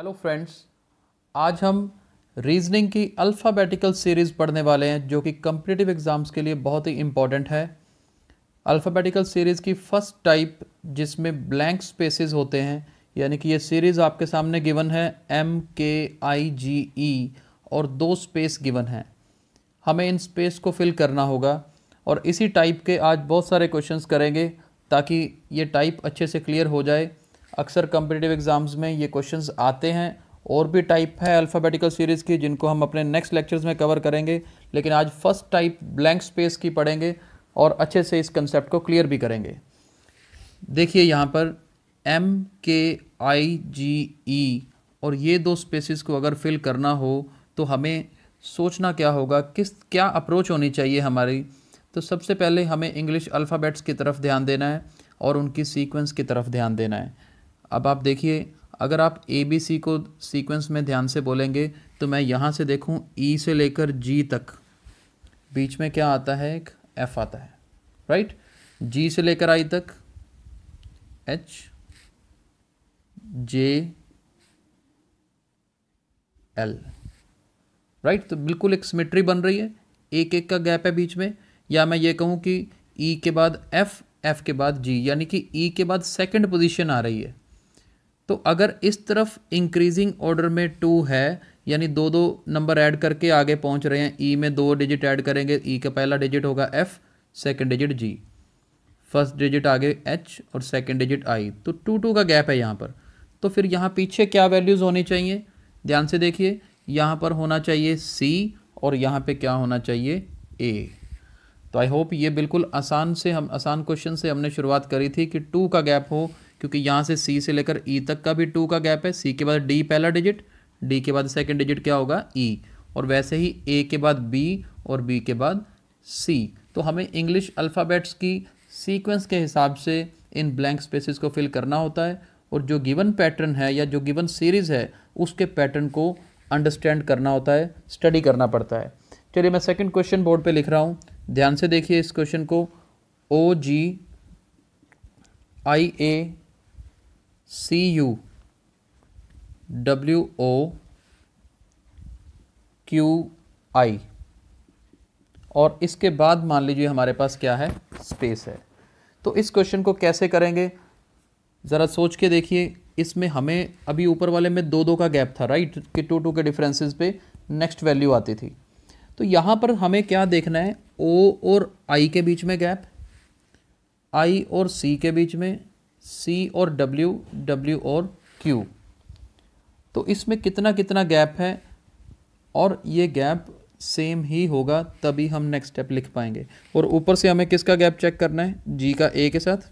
Hello friends आज हम reasoning की अल्फ़ाबेटिकल सीरीज़ पढ़ने वाले हैं जो कि कम्पिटिटिव एग्ज़ाम्स के लिए बहुत ही इम्पॉर्टेंट है अल्फ़ाबेटिकल सीरीज़ की फ़र्स्ट टाइप जिसमें ब्लैंक स्पेसेस होते हैं यानी कि ये सीरीज़ आपके सामने गिवन है एम के आई जी ई और दो स्पेस गिवन हैं हमें इन स्पेस को फिल करना होगा और इसी टाइप के आज बहुत सारे क्वेश्चंस करेंगे ताकि ये टाइप अच्छे से क्लियर हो जाए अक्सर कम्पिटिटिव एग्ज़ाम्स में ये क्वेश्चंस आते हैं और भी टाइप है अल्फ़ाबेटिकल सीरीज़ की जिनको हम अपने नेक्स्ट लेक्चर्स में कवर करेंगे लेकिन आज फर्स्ट टाइप ब्लैंक स्पेस की पढ़ेंगे और अच्छे से इस कंसेप्ट को क्लियर भी करेंगे देखिए यहाँ पर एम के आई जी ई और ये दो स्पेसिस को अगर फिल करना हो तो हमें सोचना क्या होगा किस क्या अप्रोच होनी चाहिए हमारी तो सबसे पहले हमें इंग्लिश अल्फ़ाबेट्स की तरफ ध्यान देना है और उनकी सीक्वेंस की तरफ ध्यान देना है अब आप देखिए अगर आप ए बी सी को सीक्वेंस में ध्यान से बोलेंगे तो मैं यहाँ से देखूँ ई e से लेकर जी तक बीच में क्या आता है एक एफ आता है राइट जी से लेकर आई तक एच जे एल राइट तो बिल्कुल एक सिमेट्री बन रही है एक एक का गैप है बीच में या मैं ये कहूँ कि ई e के बाद एफ एफ के बाद जी यानी कि ई e के बाद सेकंड पोजीशन आ रही है तो अगर इस तरफ इंक्रीजिंग ऑर्डर में टू है यानी दो दो नंबर ऐड करके आगे पहुंच रहे हैं ई e में दो डिजिट ऐड करेंगे ई e का पहला डिजिट होगा F second digit G first digit आगे एच और सेकंड डिजिट आई तो टू टू का गैप है यहाँ पर तो फिर यहाँ पीछे क्या वैल्यूज़ होनी चाहिए ध्यान से देखिए यहाँ पर होना चाहिए सी और यहाँ पर क्या होना चाहिए ए तो आई होप ये बिल्कुल आसान से हम आसान क्वेश्चन से हमने शुरुआत करी थी कि टू का गैप हो क्योंकि यहाँ से सी से लेकर ई e तक का भी टू का गैप है सी के बाद डी पहला डिजिट डी के बाद सेकेंड डिजिट क्या होगा ई e. और वैसे ही ए के बाद बी और बी के बाद सी तो हमें इंग्लिश अल्फ़ाबेट्स की सीक्वेंस के हिसाब से इन ब्लैंक स्पेसिस को फिल करना होता है और जो गिवन पैटर्न है या जो गिवन सीरीज़ है उसके पैटर्न को अंडरस्टैंड करना होता है स्टडी करना पड़ता है चलिए मैं सेकंड क्वेश्चन बोर्ड पे लिख रहा हूँ ध्यान से देखिए इस क्वेश्चन को O G I A C U W O Q I और इसके बाद मान लीजिए हमारे पास क्या है स्पेस है तो इस क्वेश्चन को कैसे करेंगे ज़रा सोच के देखिए इसमें हमें अभी ऊपर वाले में दो दो का गैप था राइट कि टू टू के डिफरेंसेस पे नेक्स्ट वैल्यू आती थी तो यहाँ पर हमें क्या देखना है ओ और आई के बीच में गैप आई और सी के बीच में सी और डब्ल्यू डब्ल्यू और क्यू तो इसमें कितना कितना गैप है और ये गैप सेम ही होगा तभी हम नेक्स्ट स्टेप लिख पाएंगे और ऊपर से हमें किसका गैप चेक करना है जी का ए के साथ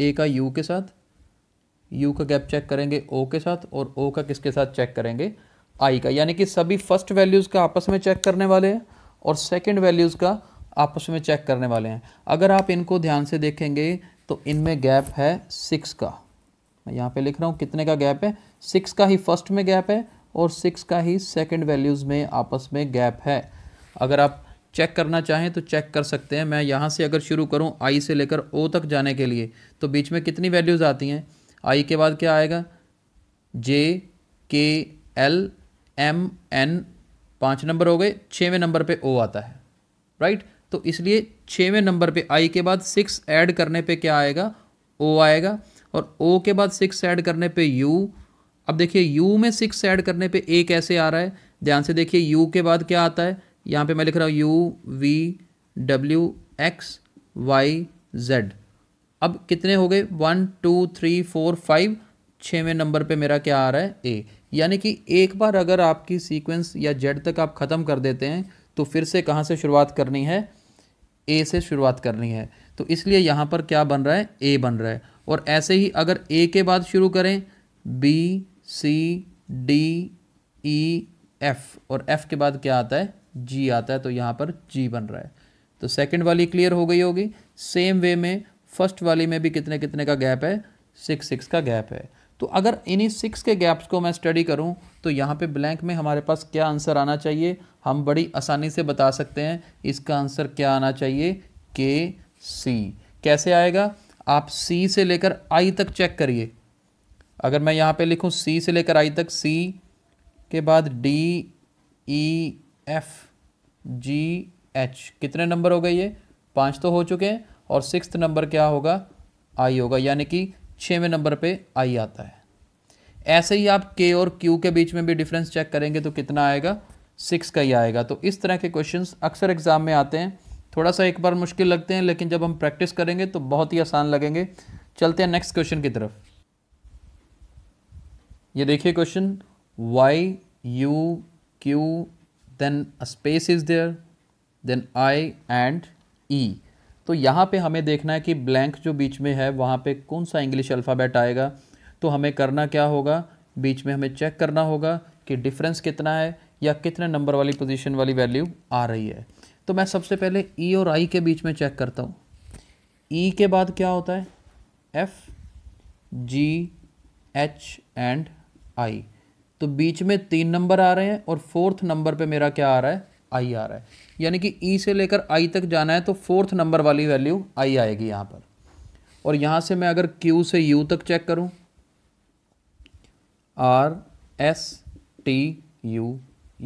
ए का यू के साथ यू का गैप चेक करेंगे ओ के साथ और ओ का किसके साथ चेक करेंगे आई का यानी कि सभी फर्स्ट वैल्यूज़ का आपस में चेक करने वाले हैं और सेकंड वैल्यूज़ का आपस में चेक करने वाले हैं अगर आप इनको ध्यान से देखेंगे तो इनमें गैप है सिक्स का मैं यहाँ पे लिख रहा हूँ कितने का गैप है सिक्स का ही फर्स्ट में गैप है और सिक्स का ही सेकंड वैल्यूज़ में आपस में गैप है अगर आप चेक करना चाहें तो चेक कर सकते हैं मैं यहाँ से अगर शुरू करूँ आई से लेकर ओ तक जाने के लिए तो बीच में कितनी वैल्यूज़ आती हैं आई के बाद क्या आएगा J K L M N पाँच नंबर हो गए छवें नंबर पर ओ आता है राइट तो इसलिए छवें नंबर पे आई के बाद सिक्स ऐड करने पे क्या आएगा ओ आएगा और ओ के बाद सिक्स ऐड करने पे यू अब देखिए यू में सिक्स ऐड करने पे ए कैसे आ रहा है ध्यान से देखिए यू के बाद क्या आता है यहाँ पे मैं लिख रहा हूँ U V W X Y Z अब कितने हो गए one two three four five छवें नंबर पे मेरा क्या आ रहा है ए यानी कि एक बार अगर आपकी सीक्वेंस या जेड तक आप ख़त्म कर देते हैं तो फिर से कहाँ से शुरुआत करनी है ए से शुरुआत करनी है तो इसलिए यहाँ पर क्या बन रहा है ए बन रहा है और ऐसे ही अगर ए के बाद शुरू करें B C D E F और एफ के बाद क्या आता है जी आता है तो यहाँ पर जी बन रहा है तो सेकंड वाली क्लियर हो गई होगी सेम वे में फर्स्ट वाली में भी कितने कितने का गैप है सिक्स सिक्स का गैप है तो अगर इन्हीं सिक्स के गैप्स को मैं स्टडी करूं तो यहाँ पे ब्लैंक में हमारे पास क्या आंसर आना चाहिए हम बड़ी आसानी से बता सकते हैं इसका आंसर क्या आना चाहिए के सी कैसे आएगा आप सी से लेकर आई तक चेक करिए अगर मैं यहाँ पे लिखूँ सी से लेकर आई तक सी के बाद D E F G H कितने नंबर हो गए ये पाँच तो हो चुके हैं और सिक्स नंबर क्या होगा आई होगा यानी कि छवें नंबर पे आई आता है ऐसे ही आप के और क्यू के बीच में भी डिफरेंस चेक करेंगे तो कितना आएगा सिक्स का ही आएगा तो इस तरह के क्वेश्चन अक्सर एग्ज़ाम में आते हैं थोड़ा सा एक बार मुश्किल लगते हैं लेकिन जब हम प्रैक्टिस करेंगे तो बहुत ही आसान लगेंगे चलते हैं नेक्स्ट क्वेश्चन की तरफ ये देखिए question Y U Q then space is there then I and E तो यहाँ पे हमें देखना है कि ब्लैंक जो बीच में है वहाँ पे कौन सा इंग्लिश अल्फ़ाबेट आएगा तो हमें करना क्या होगा बीच में हमें चेक करना होगा कि डिफरेंस कितना है या कितने नंबर वाली पोजिशन वाली वैल्यू आ रही है तो मैं सबसे पहले ई e और आई के बीच में चेक करता हूँ ई e के बाद क्या होता है F G H and I तो बीच में तीन नंबर आ रहे हैं और फोर्थ नंबर पे मेरा क्या आ रहा है आई आ रहा है यानी कि ई e से लेकर आई तक जाना है तो फोर्थ नंबर वाली वैल्यू आई आएगी यहाँ पर और यहाँ से मैं अगर क्यू से यू तक चेक करूँ आर एस टी यू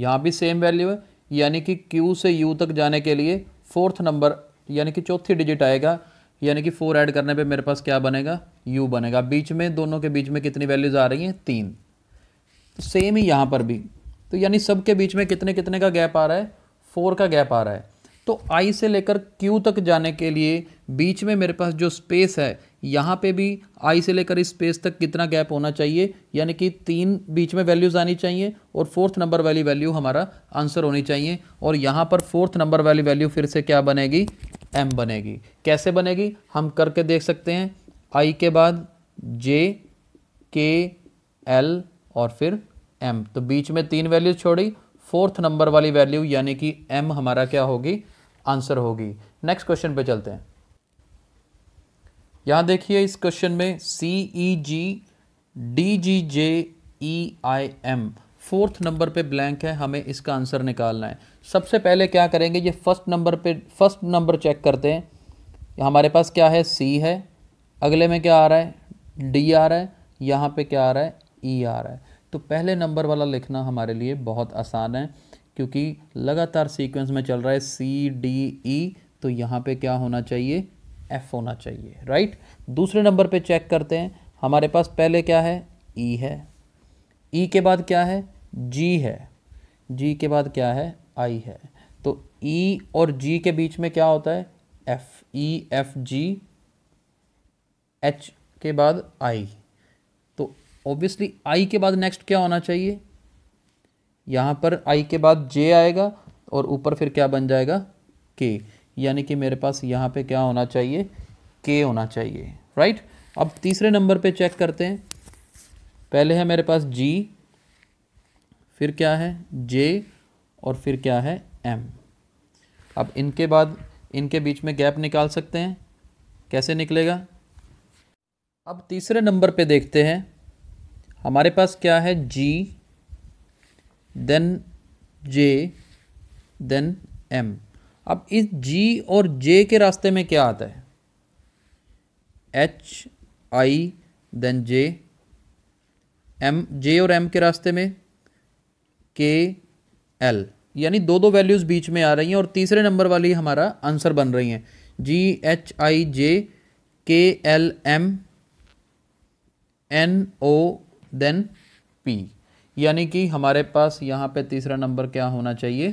यहाँ भी सेम वैल्यू है यानी कि क्यू से यू तक जाने के लिए फोर्थ नंबर यानी कि चौथी डिजिट आएगा यानी कि फोर ऐड करने पे मेरे पास क्या बनेगा यू बनेगा बीच में दोनों के बीच में कितनी वैल्यूज़ आ रही हैं तीन सेम ही यहाँ पर भी तो यानी सबके बीच में कितने कितने का गैप आ रहा है फोर का गैप आ रहा है तो आई से लेकर क्यू तक जाने के लिए बीच में मेरे पास जो स्पेस है यहाँ पे भी आई से लेकर इस स्पेस तक कितना गैप होना चाहिए यानी कि तीन बीच में वैल्यूज़ आनी चाहिए और फोर्थ नंबर वाली वैल्यू हमारा आंसर होनी चाहिए और यहाँ पर फोर्थ नंबर वाली वैल्यू फिर से क्या बनेगी एम बनेगी कैसे बनेगी हम करके देख सकते हैं आई के बाद जे के एल और फिर एम तो बीच में तीन वैल्यू छोड़ी फोर्थ नंबर वाली वैल्यू यानी कि एम हमारा क्या होगी आंसर होगी नेक्स्ट क्वेश्चन पे चलते हैं यहां देखिए इस क्वेश्चन में C E G D G J E I M fourth number पे ब्लैंक है हमें इसका आंसर निकालना है सबसे पहले क्या करेंगे ये फर्स्ट नंबर पे फर्स्ट नंबर चेक करते हैं हमारे पास क्या है सी है अगले में क्या आ रहा है डी आ रहा है यहाँ पे क्या आ रहा है ई e आ रहा है तो पहले नंबर वाला लिखना हमारे लिए बहुत आसान है क्योंकि लगातार सीक्वेंस में चल रहा है सी डी ई तो यहाँ पे क्या होना चाहिए एफ होना चाहिए राइट दूसरे नंबर पे चेक करते हैं हमारे पास पहले क्या है ई e है ई e के बाद क्या है जी है जी के बाद क्या है आई है तो ई e और जी के बीच में क्या होता है F E F G H के बाद आई ऑब्वियसली आई के बाद नेक्स्ट क्या होना चाहिए यहाँ पर आई के बाद जे आएगा और ऊपर फिर क्या बन जाएगा के यानी कि मेरे पास यहाँ पे क्या होना चाहिए के होना चाहिए राइट अब तीसरे नंबर पे चेक करते हैं पहले है मेरे पास जी फिर क्या है जे और फिर क्या है एम अब इनके बाद इनके बीच में गैप निकाल सकते हैं कैसे निकलेगा अब तीसरे नंबर पे देखते हैं हमारे पास क्या है G then J then M अब इस जी और जे के रास्ते में क्या आता है H I then J M J और एम के रास्ते में के एल यानी दो दो वैल्यूज़ बीच में आ रही हैं और तीसरे नंबर वाली हमारा आंसर बन रही हैं जी H I J K L M N O then P यानी कि हमारे पास यहाँ पे तीसरा नंबर क्या होना चाहिए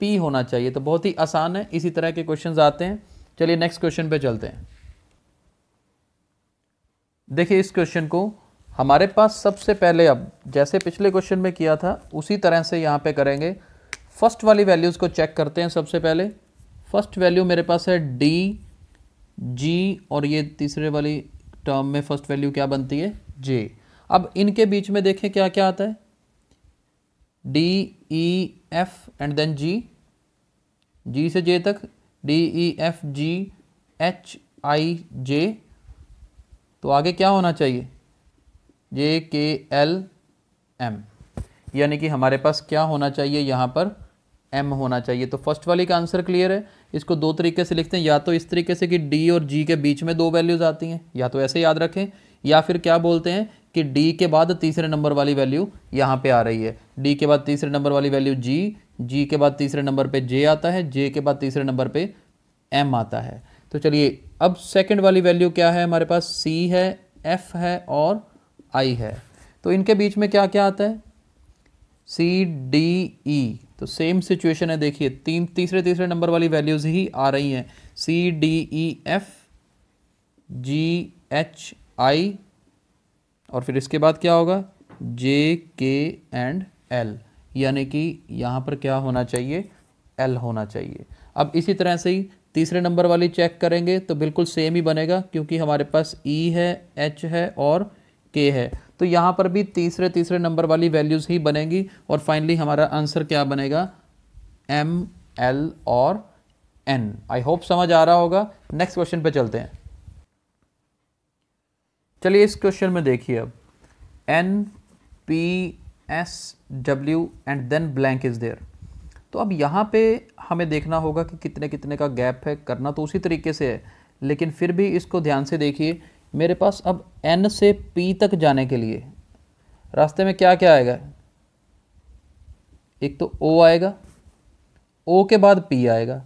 पी होना चाहिए तो बहुत ही आसान है इसी तरह के क्वेश्चन आते हैं चलिए नेक्स्ट क्वेश्चन पे चलते हैं देखिए इस क्वेश्चन को हमारे पास सबसे पहले अब जैसे पिछले क्वेश्चन में किया था उसी तरह से यहाँ पे करेंगे फर्स्ट वाली वैल्यूज़ को चेक करते हैं सबसे पहले फर्स्ट वैल्यू मेरे पास है डी जी और ये तीसरे वाली टर्म में फर्स्ट वैल्यू क्या बनती है जे अब इनके बीच में देखें क्या क्या आता है D E F and then G G से जे तक D E F G H I J तो आगे क्या होना चाहिए जे के एल एम यानी कि हमारे पास क्या होना चाहिए यहाँ पर एम होना चाहिए तो फर्स्ट वाली का आंसर क्लियर है इसको दो तरीके से लिखते हैं या तो इस तरीके से कि डी और जी के बीच में दो वैल्यूज़ आती हैं या तो ऐसे याद रखें या फिर क्या बोलते हैं कि डी के बाद तीसरे नंबर वाली वैल्यू यहाँ पे आ रही है डी के बाद तीसरे नंबर वाली वैल्यू जी जी के बाद तीसरे नंबर पे जे आता है जे के बाद तीसरे नंबर पे एम आता है तो चलिए अब सेकंड वाली वैल्यू क्या है हमारे पास सी है एफ है और आई है तो इनके बीच में क्या क्या आता है सी डी ई तो सेम सिचुएशन है देखिए तीन तीसरे तीसरे नंबर वाली वैल्यूज़ ही आ रही हैं C D E F G H I और फिर इसके बाद क्या होगा जे के एंड एल यानी कि यहाँ पर क्या होना चाहिए एल होना चाहिए अब इसी तरह से ही तीसरे नंबर वाली चेक करेंगे तो बिल्कुल सेम ही बनेगा क्योंकि हमारे पास ई e है एच है और के है तो यहाँ पर भी तीसरे तीसरे नंबर वाली वैल्यूज़ ही बनेंगी और फाइनली हमारा आंसर क्या बनेगा एम एल और एन आई होप समझ आ रहा होगा नेक्स्ट क्वेश्चन पे चलते हैं चलिए इस क्वेश्चन में देखिए अब N P S W and then blank is there तो अब यहाँ पे हमें देखना होगा कि कितने कितने का गैप है करना तो उसी तरीके से है लेकिन फिर भी इसको ध्यान से देखिए मेरे पास अब एन से पी तक जाने के लिए रास्ते में क्या क्या आएगा एक तो ओ आएगा ओ के बाद पी आएगा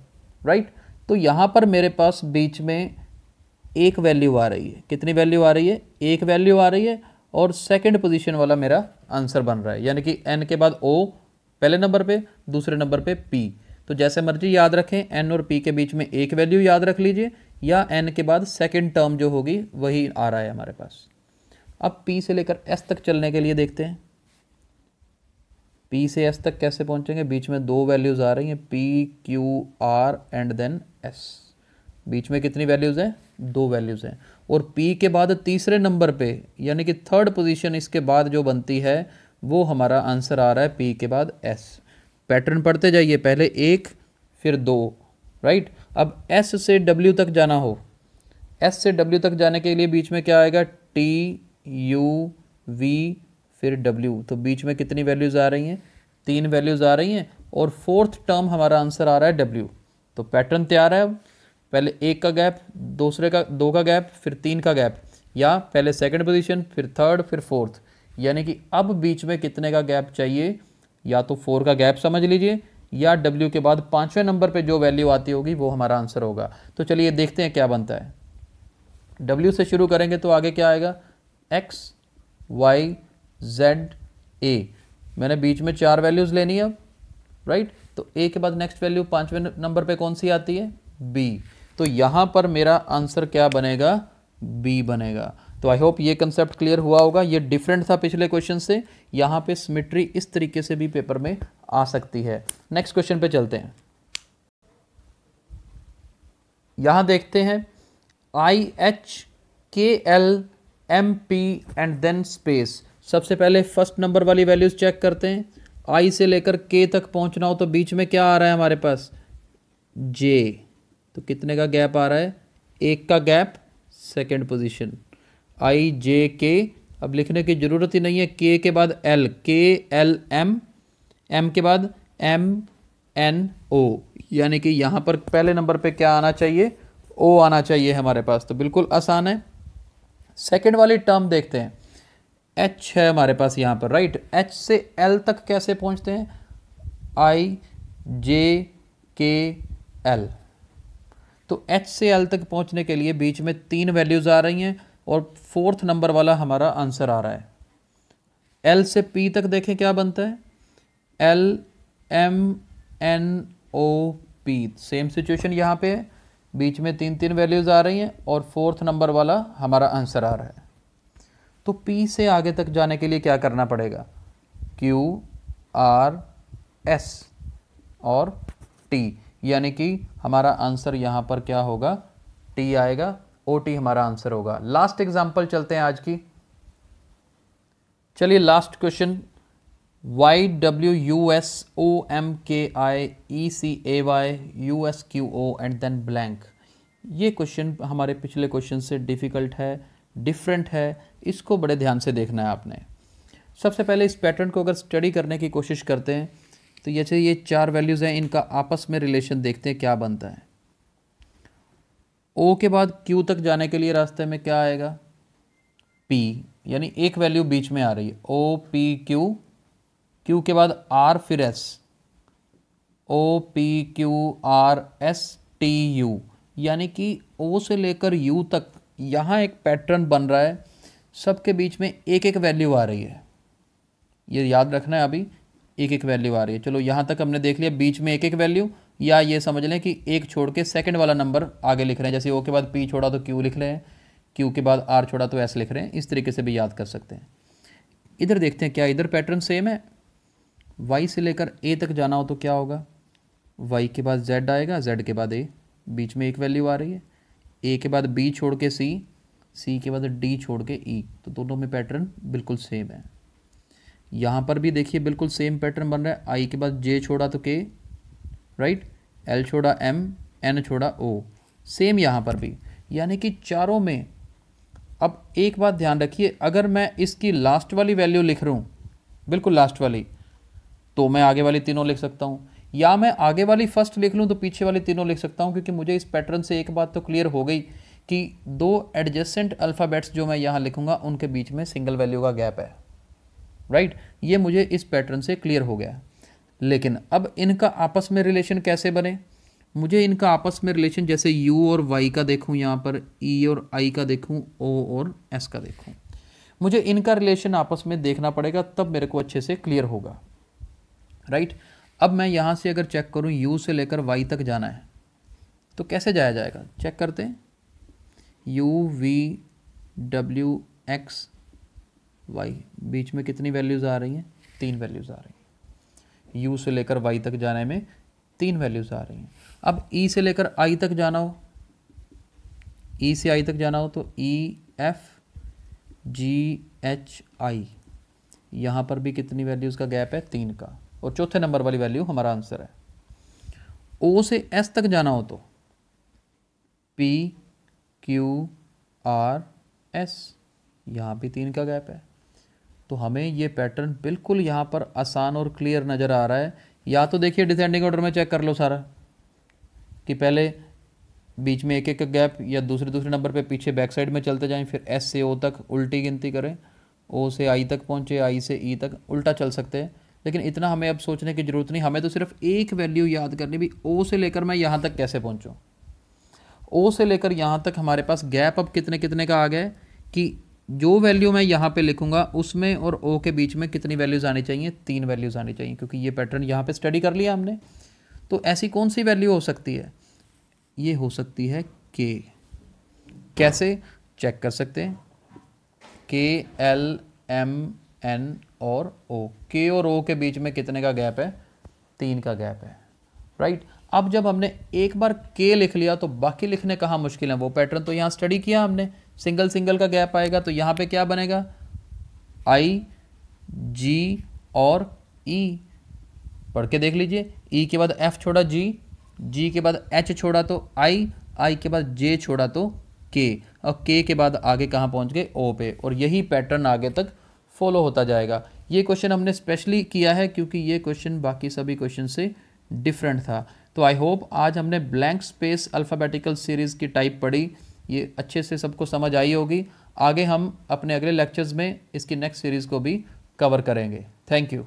राइट तो यहाँ पर मेरे पास बीच में एक वैल्यू आ रही है कितनी वैल्यू आ रही है एक वैल्यू आ रही है और सेकंड पोजीशन वाला मेरा आंसर बन रहा है यानी कि एन के बाद ओ पहले नंबर पे दूसरे नंबर पे पी तो जैसे मर्जी याद रखें एन और पी के बीच में एक वैल्यू याद रख लीजिए या एन के बाद सेकेंड टर्म जो होगी वही आ रहा है हमारे पास अब पी से लेकर एस तक चलने के लिए देखते हैं पी से एस तक कैसे पहुंचेंगे बीच में दो वैल्यूज़ आ रही हैं P Q R and then S बीच में कितनी वैल्यूज़ हैं दो वैल्यूज़ हैं और पी के बाद तीसरे नंबर पे यानी कि थर्ड पोजीशन इसके बाद जो बनती है वो हमारा आंसर आ रहा है पी के बाद एस पैटर्न पढ़ते जाइए पहले एक फिर दो राइट अब एस से डब्ल्यू तक जाना हो एस से डब्ल्यू तक जाने के लिए बीच में क्या आएगा टी यू वी फिर डब्ल्यू तो बीच में कितनी वैल्यूज़ आ रही हैं तीन वैल्यूज़ आ रही हैं और फोर्थ टर्म हमारा आंसर आ रहा है डब्ल्यू तो पैटर्न तैयार है अब पहले एक का गैप दूसरे का दो का गैप फिर तीन का गैप या पहले सेकंड पोजीशन फिर थर्ड फिर फोर्थ यानी कि अब बीच में कितने का गैप चाहिए या तो फोर का गैप समझ लीजिए या डब्ल्यू के बाद पाँचवें नंबर पे जो वैल्यू आती होगी वो हमारा आंसर होगा तो चलिए देखते हैं क्या बनता है डब्ल्यू से शुरू करेंगे तो आगे क्या आएगा एक्स वाई जेड ए मैंने बीच में चार वैल्यूज़ लेनी है अब राइट तो ए के बाद नेक्स्ट वैल्यू पाँचवें नंबर पे कौन सी आती है बी तो यहाँ पर मेरा आंसर क्या बनेगा बी बनेगा तो आई होप ये कंसेप्ट क्लियर हुआ होगा ये डिफरेंट था पिछले क्वेश्चन से यहाँ पे सिमिट्री इस तरीके से भी पेपर में आ सकती है नेक्स्ट क्वेश्चन पे चलते हैं यहाँ देखते हैं I H K L M P and then space सबसे पहले फर्स्ट नंबर वाली वैल्यूज़ चेक करते हैं आई से लेकर के तक पहुँचना हो तो बीच में क्या आ रहा है हमारे पास जे तो कितने का गैप आ रहा है एक का gap second position I J K अब लिखने की ज़रूरत ही नहीं है के के बाद एल के एल एम एम के बाद एम एन ओ यानी कि यहाँ पर पहले नंबर पे क्या आना चाहिए ओ आना चाहिए हमारे पास तो बिल्कुल आसान है सेकेंड वाली टर्म देखते हैं एच है हमारे पास यहाँ पर राइट एच से एल तक कैसे पहुँचते हैं आई जे के एल तो एच से एल तक पहुंचने के लिए बीच में तीन वैल्यूज़ आ रही हैं और फोर्थ नंबर वाला हमारा आंसर आ रहा है एल से पी तक देखें क्या बनता है L M N O P same situation यहाँ पे है बीच में तीन तीन वैल्यूज़ आ रही हैं और फोर्थ नंबर वाला हमारा आंसर आ रहा है तो P से आगे तक जाने के लिए क्या करना पड़ेगा Q R S और T यानी कि हमारा आंसर यहाँ पर क्या होगा टी आएगा ओ टी हमारा आंसर होगा लास्ट एग्जाम्पल चलते हैं आज की चलिए last question Y W U S O M K I E C A Y U S Q O and then blank ये क्वेश्चन हमारे पिछले क्वेश्चन से डिफ़िकल्ट है डिफरेंट है इसको बड़े ध्यान से देखना है आपने सबसे पहले इस पैटर्न को अगर स्टडी करने की कोशिश करते हैं तो जैसे अच्छा, ये चार वैल्यूज़ हैं इनका आपस में रिलेशन देखते हैं क्या बनता है ओ के बाद क्यू तक जाने के लिए रास्ते में क्या आएगा पी यानी एक वैल्यू बीच में आ रही है ओ पी क्यू क्यू के बाद आर फिर S O P Q R S T U यानी कि ओ से लेकर यू तक यहाँ एक पैटर्न बन रहा है सबके बीच में एक एक वैल्यू आ रही है ये याद रखना है अभी एक एक वैल्यू आ रही है चलो यहाँ तक हमने देख लिया बीच में एक एक वैल्यू या ये समझ लें कि एक छोड़ के सेकेंड वाला नंबर आगे लिख रहे हैं जैसे ओ के बाद पी छोड़ा तो क्यू लिख रहे हैं क्यू के बाद आर छोड़ा तो एस लिख रहे हैं इस तरीके से भी याद कर सकते हैं इधर देखते हैं क्या इधर पैटर्न सेम है वाई से लेकर ए तक जाना हो तो क्या होगा वाई के बाद जेड आएगा जेड के बाद ए बीच में एक वैल्यू आ रही है ए के बाद बी छोड़ के सी सी के बाद डी छोड़ के ई e। तो दोनों में पैटर्न बिल्कुल सेम है यहाँ पर भी देखिए बिल्कुल सेम पैटर्न बन रहा है आई के बाद जे छोड़ा तो के राइट एल छोड़ा एम एन छोड़ा ओ सेम यहाँ पर भी यानी कि चारों में अब एक बात ध्यान रखिए अगर मैं इसकी लास्ट वाली वैल्यू लिख रहा हूँ बिल्कुल लास्ट वाली तो मैं आगे वाली तीनों लिख सकता हूँ या मैं आगे वाली फर्स्ट लिख लूँ तो पीछे वाली तीनों लिख सकता हूँ क्योंकि मुझे इस पैटर्न से एक बात तो क्लियर हो गई कि दो एडजस्टेंट अल्फ़ाबेट्स जो मैं यहाँ लिखूँगा उनके बीच में सिंगल वैल्यू का गैप है राइट ये मुझे इस पैटर्न से क्लियर हो गया लेकिन अब इनका आपस में रिलेशन कैसे बने मुझे इनका आपस में रिलेशन जैसे यू और वाई का देखूं यहाँ पर ई e और आई का देखूं ओ और एस का देखूं मुझे इनका रिलेशन आपस में देखना पड़ेगा तब मेरे को अच्छे से क्लियर होगा राइट अब मैं यहाँ से अगर चेक करूँ यू से लेकर वाई तक जाना है तो कैसे जाया जाएगा चेक करते हैं U V W X Y बीच में कितनी वैल्यूज़ आ रही हैं तीन वैल्यूज़ आ रही हैं यू से लेकर वाई तक जाने में तीन वैल्यूज़ आ रही हैं अब ई e से लेकर आई तक जाना हो ई e से आई तक जाना हो तो ई एफ जी एच आई यहाँ पर भी कितनी वैल्यूज़ का गैप है तीन का और चौथे नंबर वाली वैल्यू हमारा आंसर है ओ से एस तक जाना हो तो पी क्यू आर एस यहाँ भी तीन का गैप है तो हमें ये पैटर्न बिल्कुल यहाँ पर आसान और क्लियर नज़र आ रहा है या तो देखिए डिसेंडिंग ऑर्डर में चेक कर लो सारा कि पहले बीच में एक एक गैप या दूसरे दूसरे नंबर पे पीछे बैक साइड में चलते जाएं फिर एस से ओ तक उल्टी गिनती करें ओ से आई तक पहुँचे आई से ई e तक उल्टा चल सकते हैं लेकिन इतना हमें अब सोचने की ज़रूरत नहीं हमें तो सिर्फ एक वैल्यू याद करनी भी ओ से लेकर मैं यहाँ तक कैसे पहुँचूँ ओ से लेकर यहाँ तक हमारे पास गैप अब कितने कितने का आ गया कि जो वैल्यू मैं यहाँ पे लिखूंगा उसमें और ओ के बीच में कितनी वैल्यूज़ आनी चाहिए तीन वैल्यूज़ आनी चाहिए क्योंकि ये पैटर्न यहाँ पे स्टडी कर लिया हमने तो ऐसी कौन सी वैल्यू हो सकती है ये हो सकती है के कैसे चेक कर सकते हैं के एल एम एन और ओ के और ओ के बीच में कितने का गैप है तीन का गैप है राइट अब जब हमने एक बार के लिख लिया तो बाकी लिखने कहाँ मुश्किल है वो पैटर्न तो यहाँ स्टडी किया हमने सिंगल सिंगल का गैप आएगा तो यहाँ पे क्या बनेगा आई जी और ई e। पढ़ के देख लीजिए ई e के बाद एफ छोड़ा जी जी के बाद एच छोड़ा तो आई आई के बाद जे छोड़ा तो के और के के बाद आगे कहाँ पहुँच गए ओ पे और यही पैटर्न आगे तक फॉलो होता जाएगा ये क्वेश्चन हमने स्पेशली किया है क्योंकि ये क्वेश्चन बाकी सभी क्वेश्चन से डिफरेंट था तो आई होप आज हमने ब्लैंक स्पेस अल्फ़ाबेटिकल सीरीज़ की टाइप पढ़ी ये अच्छे से सबको समझ आई होगी आगे हम अपने अगले लेक्चर्स में इसकी नेक्स्ट सीरीज़ को भी कवर करेंगे थैंक यू